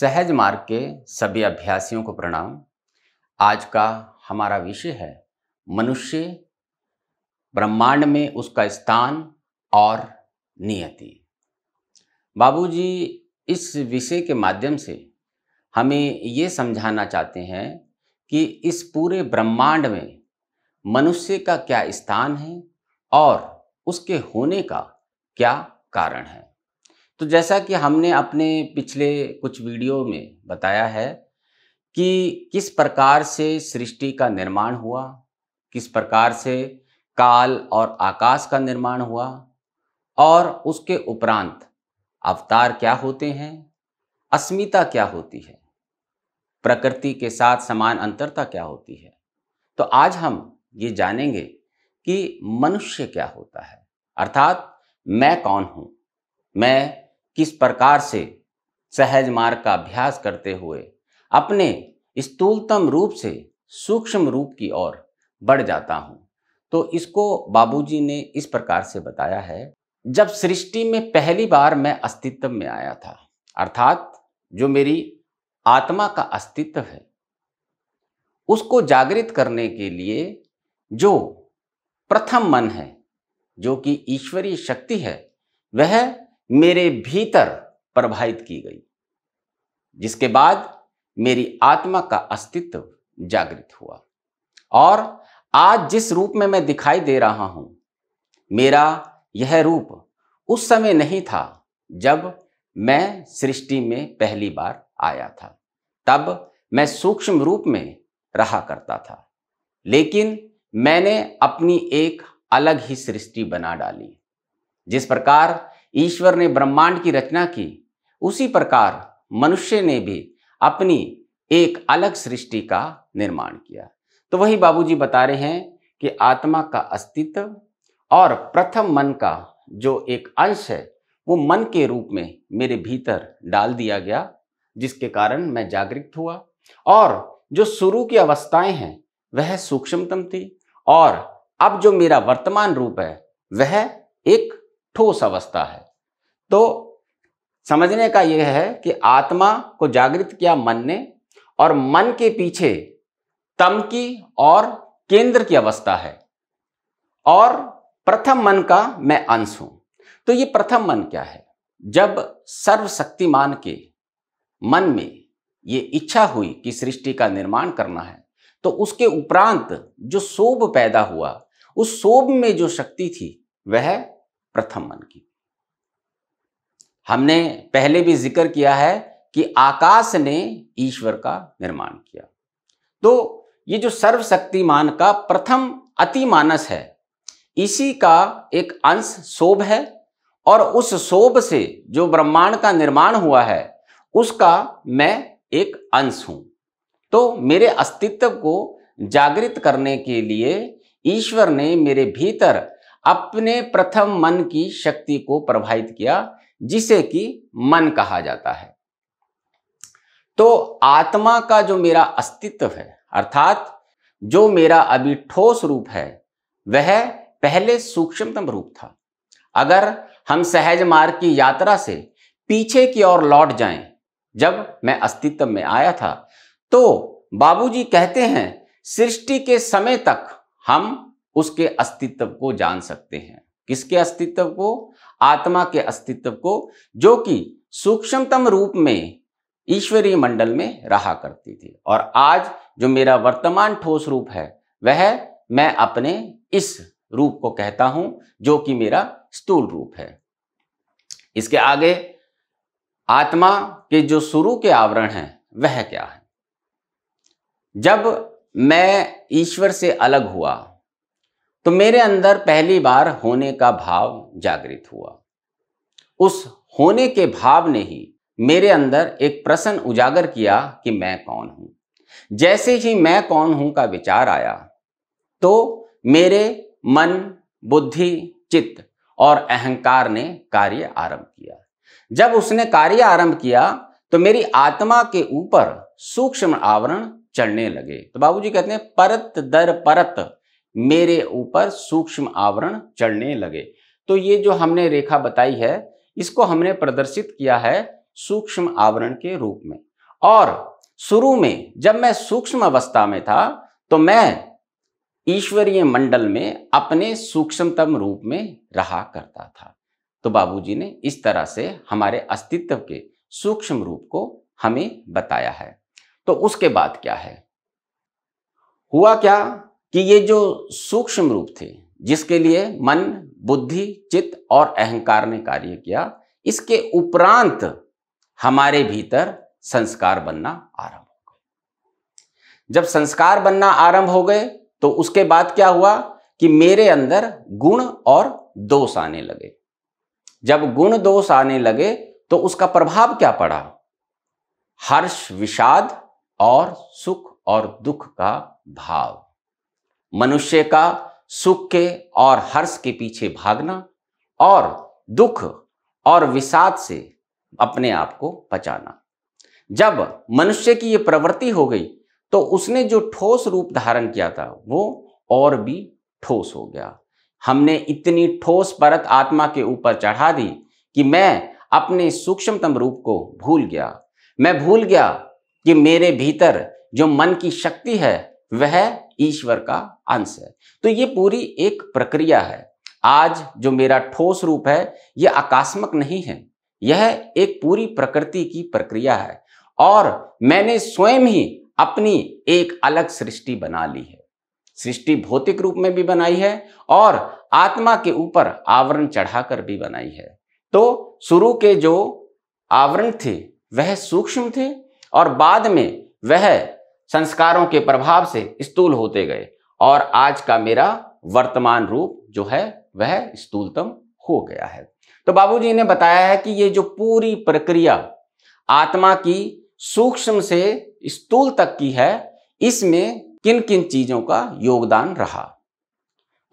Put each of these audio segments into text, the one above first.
सहज मार्ग के सभी अभ्यासियों को प्रणाम आज का हमारा विषय है मनुष्य ब्रह्मांड में उसका स्थान और नियति बाबूजी इस विषय के माध्यम से हमें ये समझाना चाहते हैं कि इस पूरे ब्रह्मांड में मनुष्य का क्या स्थान है और उसके होने का क्या कारण है तो जैसा कि हमने अपने पिछले कुछ वीडियो में बताया है कि किस प्रकार से सृष्टि का निर्माण हुआ किस प्रकार से काल और आकाश का निर्माण हुआ और उसके उपरांत अवतार क्या होते हैं अस्मिता क्या होती है प्रकृति के साथ समान अंतरता क्या होती है तो आज हम ये जानेंगे कि मनुष्य क्या होता है अर्थात मैं कौन हूँ मैं किस प्रकार से सहज मार्ग का अभ्यास करते हुए अपने स्थूलतम रूप से सूक्ष्म रूप की ओर बढ़ जाता हूँ तो इसको बाबूजी ने इस प्रकार से बताया है जब सृष्टि में पहली बार मैं अस्तित्व में आया था अर्थात जो मेरी आत्मा का अस्तित्व है उसको जागृत करने के लिए जो प्रथम मन है जो कि ईश्वरीय शक्ति है वह मेरे भीतर प्रभावित की गई जिसके बाद मेरी आत्मा का अस्तित्व जागृत हुआ और आज जिस रूप में मैं दिखाई दे रहा हूं मेरा यह रूप उस समय नहीं था जब मैं सृष्टि में पहली बार आया था तब मैं सूक्ष्म रूप में रहा करता था लेकिन मैंने अपनी एक अलग ही सृष्टि बना डाली जिस प्रकार ईश्वर ने ब्रह्मांड की रचना की उसी प्रकार मनुष्य ने भी अपनी एक अलग सृष्टि का निर्माण किया तो वही बाबूजी बता रहे हैं कि आत्मा का अस्तित्व और प्रथम मन का जो एक अंश है वो मन के रूप में मेरे भीतर डाल दिया गया जिसके कारण मैं जागृत हुआ और जो शुरू की अवस्थाएं हैं वह सूक्ष्मतम थी और अब जो मेरा वर्तमान रूप है वह एक ठोस अवस्था है तो समझने का यह है कि आत्मा को जागृत किया मन ने और मन के पीछे तम की और केंद्र की अवस्था है और प्रथम मन का मैं अंश हूं तो ये प्रथम मन क्या है जब सर्वशक्तिमान के मन में ये इच्छा हुई कि सृष्टि का निर्माण करना है तो उसके उपरांत जो शोभ पैदा हुआ उस शोभ में जो शक्ति थी वह प्रथम मन की हमने पहले भी जिक्र किया है कि आकाश ने ईश्वर का निर्माण किया तो ये जो सर्वशक्तिमान का प्रथम अति मानस है इसी का एक अंश शोभ है और उस शोभ से जो ब्रह्मांड का निर्माण हुआ है उसका मैं एक अंश हूं तो मेरे अस्तित्व को जागृत करने के लिए ईश्वर ने मेरे भीतर अपने प्रथम मन की शक्ति को प्रभावित किया जिसे कि मन कहा जाता है तो आत्मा का जो मेरा अस्तित्व है अर्थात जो मेरा अभी ठोस रूप है वह पहले सूक्ष्मतम रूप था अगर हम सहज मार्ग की यात्रा से पीछे की ओर लौट जाएं जब मैं अस्तित्व में आया था तो बाबूजी कहते हैं सृष्टि के समय तक हम उसके अस्तित्व को जान सकते हैं किसके अस्तित्व को आत्मा के अस्तित्व को जो कि सूक्ष्मतम रूप में ईश्वरीय मंडल में रहा करती थी और आज जो मेरा वर्तमान ठोस रूप है वह मैं अपने इस रूप को कहता हूं जो कि मेरा स्थूल रूप है इसके आगे आत्मा के जो शुरू के आवरण हैं वह क्या है जब मैं ईश्वर से अलग हुआ तो मेरे अंदर पहली बार होने का भाव जागृत हुआ उस होने के भाव ने ही मेरे अंदर एक प्रश्न उजागर किया कि मैं कौन हूं जैसे ही मैं कौन हूं का विचार आया तो मेरे मन बुद्धि चित्त और अहंकार ने कार्य आरंभ किया जब उसने कार्य आरंभ किया तो मेरी आत्मा के ऊपर सूक्ष्म आवरण चढ़ने लगे तो बाबूजी कहते हैं परत दर परत मेरे ऊपर सूक्ष्म आवरण चढ़ने लगे तो ये जो हमने रेखा बताई है इसको हमने प्रदर्शित किया है सूक्ष्म आवरण के रूप में और शुरू में जब मैं सूक्ष्म अवस्था में था तो मैं ईश्वरीय मंडल में अपने सूक्ष्मतम रूप में रहा करता था तो बाबूजी ने इस तरह से हमारे अस्तित्व के सूक्ष्म रूप को हमें बताया है तो उसके बाद क्या है हुआ क्या कि ये जो सूक्ष्म रूप थे जिसके लिए मन बुद्धि चित्त और अहंकार ने कार्य किया इसके उपरांत हमारे भीतर संस्कार बनना आरंभ हो गए जब संस्कार बनना आरंभ हो गए तो उसके बाद क्या हुआ कि मेरे अंदर गुण और दोष आने लगे जब गुण दोष आने लगे तो उसका प्रभाव क्या पड़ा हर्ष विषाद और सुख और दुख का भाव मनुष्य का सुख के और हर्ष के पीछे भागना और दुख और विषाद से अपने आप को बचाना जब मनुष्य की यह प्रवृत्ति हो गई तो उसने जो ठोस रूप धारण किया था वो और भी ठोस हो गया हमने इतनी ठोस परत आत्मा के ऊपर चढ़ा दी कि मैं अपने सूक्ष्मतम रूप को भूल गया मैं भूल गया कि मेरे भीतर जो मन की शक्ति है वह ईश्वर का अंश है तो ये पूरी एक प्रक्रिया है आज जो मेरा ठोस रूप है यह आकस्मक नहीं है यह एक पूरी प्रकृति की प्रक्रिया है और मैंने स्वयं ही अपनी एक अलग सृष्टि बना ली है सृष्टि भौतिक रूप में भी बनाई है और आत्मा के ऊपर आवरण चढ़ाकर भी बनाई है तो शुरू के जो आवरण थे वह सूक्ष्म थे और बाद में वह संस्कारों के प्रभाव से स्थूल होते गए और आज का मेरा वर्तमान रूप जो है वह स्थूलतम हो गया है तो बाबूजी ने बताया है कि ये जो पूरी प्रक्रिया आत्मा की सूक्ष्म से स्थूल तक की है इसमें किन किन चीजों का योगदान रहा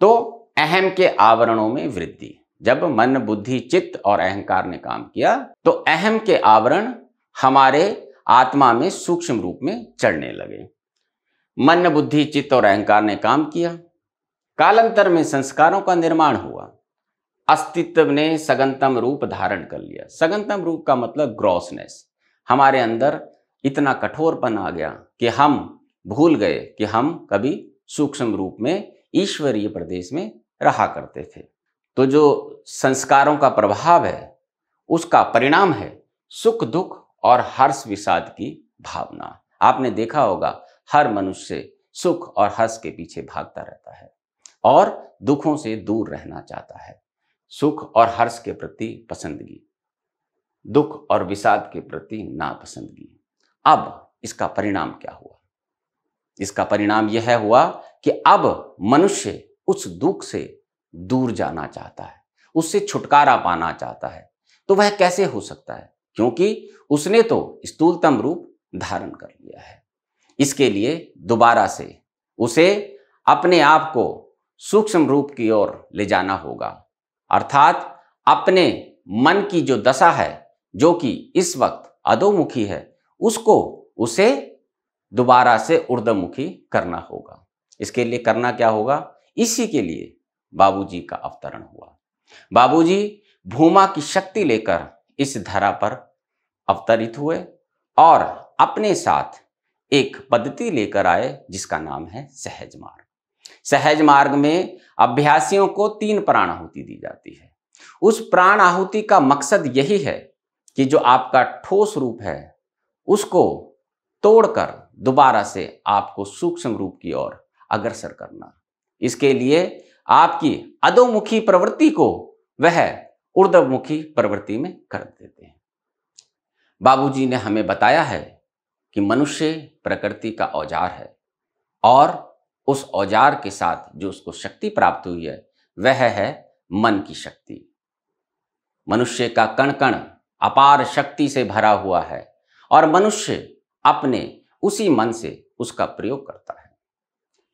तो अहम के आवरणों में वृद्धि जब मन बुद्धि चित्त और अहंकार ने काम किया तो अहम के आवरण हमारे आत्मा में सूक्ष्म रूप में चढ़ने लगे मन बुद्धि चित्त और अहंकार ने काम किया कालांतर में संस्कारों का निर्माण हुआ अस्तित्व ने सगंतम रूप धारण कर लिया सगंतम रूप का मतलब ग्रॉसनेस हमारे अंदर इतना कठोरपन आ गया कि हम भूल गए कि हम कभी सूक्ष्म रूप में ईश्वरीय प्रदेश में रहा करते थे तो जो संस्कारों का प्रभाव है उसका परिणाम है सुख दुख और हर्ष विषाद की भावना आपने देखा होगा हर मनुष्य सुख और हर्ष के पीछे भागता रहता है और दुखों से दूर रहना चाहता है सुख और हर्ष के प्रति पसंदगी दुख और विषाद के प्रति नापसंदगी अब इसका परिणाम क्या हुआ इसका परिणाम यह हुआ कि अब मनुष्य उस दुख से दूर जाना चाहता है उससे छुटकारा पाना चाहता है तो वह कैसे हो सकता है क्योंकि उसने तो स्थूलतम रूप धारण कर लिया है इसके लिए दोबारा से उसे अपने आप को सूक्ष्म रूप की ओर ले जाना होगा अर्थात अपने मन की जो दशा है जो कि इस वक्त अधोमुखी है उसको उसे दोबारा से ऊर्धमुखी करना होगा इसके लिए करना क्या होगा इसी के लिए बाबूजी का अवतरण हुआ बाबूजी भूमा की शक्ति लेकर इस धरा पर अवतरित हुए और अपने साथ एक पद्धति लेकर आए जिसका नाम है सहज मार्ग सहज मार्ग में अभ्यासियों को तीन प्राण आहुति दी जाती है उस प्राण आहुति का मकसद यही है कि जो आपका ठोस रूप है उसको तोड़कर दोबारा से आपको सूक्ष्म रूप की ओर अग्रसर करना इसके लिए आपकी अधोमुखी प्रवृत्ति को वह उर्दवमुखी प्रवृत्ति में कर देते हैं बाबूजी ने हमें बताया है कि मनुष्य प्रकृति का औजार है और उस औजार के साथ जो उसको शक्ति प्राप्त हुई है वह है मन की शक्ति मनुष्य का कण कण अपार शक्ति से भरा हुआ है और मनुष्य अपने उसी मन से उसका प्रयोग करता है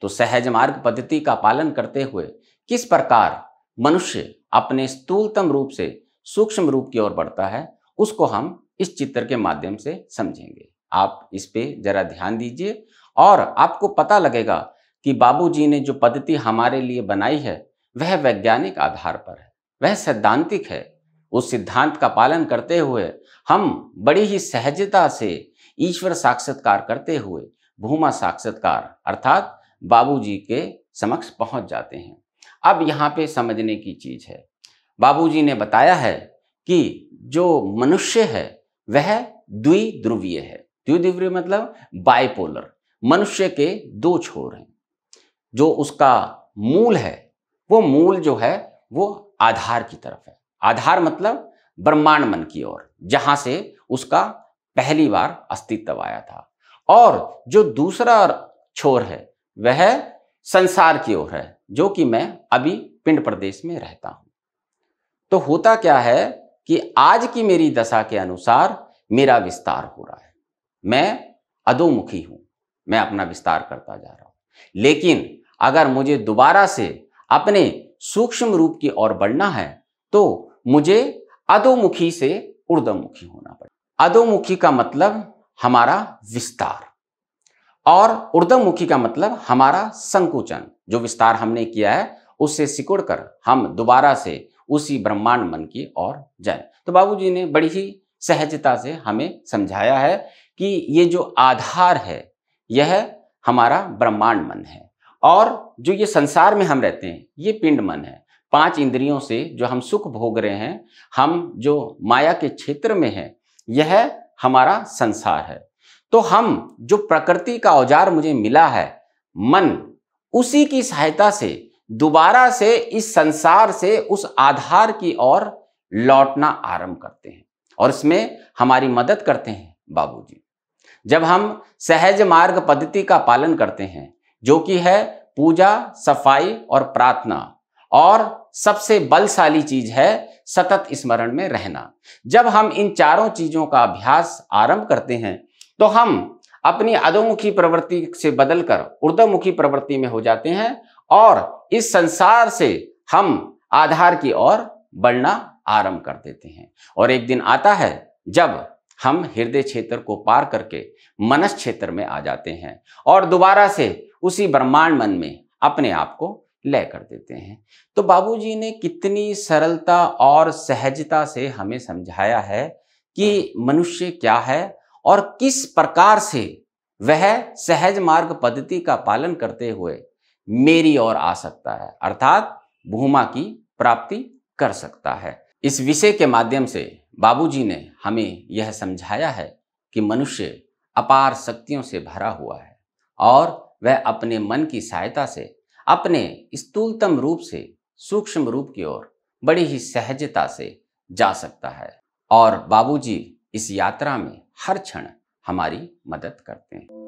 तो सहज मार्ग पद्धति का पालन करते हुए किस प्रकार मनुष्य अपने स्थूलतम रूप से सूक्ष्म रूप की ओर बढ़ता है उसको हम इस चित्र के माध्यम से समझेंगे आप इस पे जरा ध्यान दीजिए और आपको पता लगेगा कि बाबूजी ने जो पद्धति हमारे लिए बनाई है वह वैज्ञानिक आधार पर है वह सैद्धांतिक है उस सिद्धांत का पालन करते हुए हम बड़ी ही सहजता से ईश्वर साक्षात्कार करते हुए भूमा साक्षात्कार अर्थात बाबूजी के समक्ष पहुंच जाते हैं अब यहाँ पे समझने की चीज़ है बाबूजी ने बताया है कि जो मनुष्य है वह द्विध्रुवीय है द्विध्रुवीय मतलब बाइपोलर मनुष्य के दो छोर हैं जो उसका मूल है वो मूल जो है वो आधार की तरफ है आधार मतलब ब्रह्मांड मन की ओर जहाँ से उसका पहली बार अस्तित्व आया था और जो दूसरा छोर है वह संसार की ओर है जो कि मैं अभी पिंड प्रदेश में रहता हूं तो होता क्या है कि आज की मेरी दशा के अनुसार मेरा विस्तार हो रहा है मैं अधोमुखी हूं मैं अपना विस्तार करता जा रहा हूं लेकिन अगर मुझे दोबारा से अपने सूक्ष्म रूप की ओर बढ़ना है तो मुझे अधोमुखी से ऊर्धमुखी होना पड़ेगा अधोमुखी का मतलब हमारा विस्तार और उर्दमुखी का मतलब हमारा संकुचन जो विस्तार हमने किया है उससे सिकुड़कर हम दोबारा से उसी ब्रह्मांड मन की ओर जाए तो बाबूजी ने बड़ी ही सहजता से हमें समझाया है कि ये जो आधार है यह हमारा ब्रह्मांड मन है और जो ये संसार में हम रहते हैं ये पिंड मन है पांच इंद्रियों से जो हम सुख भोग रहे हैं हम जो माया के क्षेत्र में हैं यह हमारा संसार है तो हम जो प्रकृति का औजार मुझे मिला है मन उसी की सहायता से दोबारा से इस संसार से उस आधार की ओर लौटना आरंभ करते हैं और इसमें हमारी मदद करते हैं बाबूजी जब हम सहज मार्ग पद्धति का पालन करते हैं जो कि है पूजा सफाई और प्रार्थना और सबसे बलशाली चीज है सतत स्मरण में रहना जब हम इन चारों चीजों का अभ्यास आरंभ करते हैं तो हम अपनी अधोमुखी प्रवृत्ति से बदलकर ऊर्धमुखी प्रवृत्ति में हो जाते हैं और इस संसार से हम आधार की ओर बढ़ना आरंभ कर देते हैं और एक दिन आता है जब हम हृदय क्षेत्र को पार करके मनस क्षेत्र में आ जाते हैं और दोबारा से उसी ब्रह्मांड मन में अपने आप को लय कर देते हैं तो बाबूजी ने कितनी सरलता और सहजता से हमें समझाया है कि मनुष्य क्या है और किस प्रकार से वह सहज मार्ग पद्धति का पालन करते हुए मेरी ओर आ सकता है अर्थात भूमा की प्राप्ति कर सकता है इस विषय के माध्यम से बाबूजी ने हमें यह समझाया है कि मनुष्य अपार शक्तियों से भरा हुआ है और वह अपने मन की सहायता से अपने स्थूलतम रूप से सूक्ष्म रूप की ओर बड़ी ही सहजता से जा सकता है और बाबूजी इस यात्रा में हर क्षण हमारी मदद करते हैं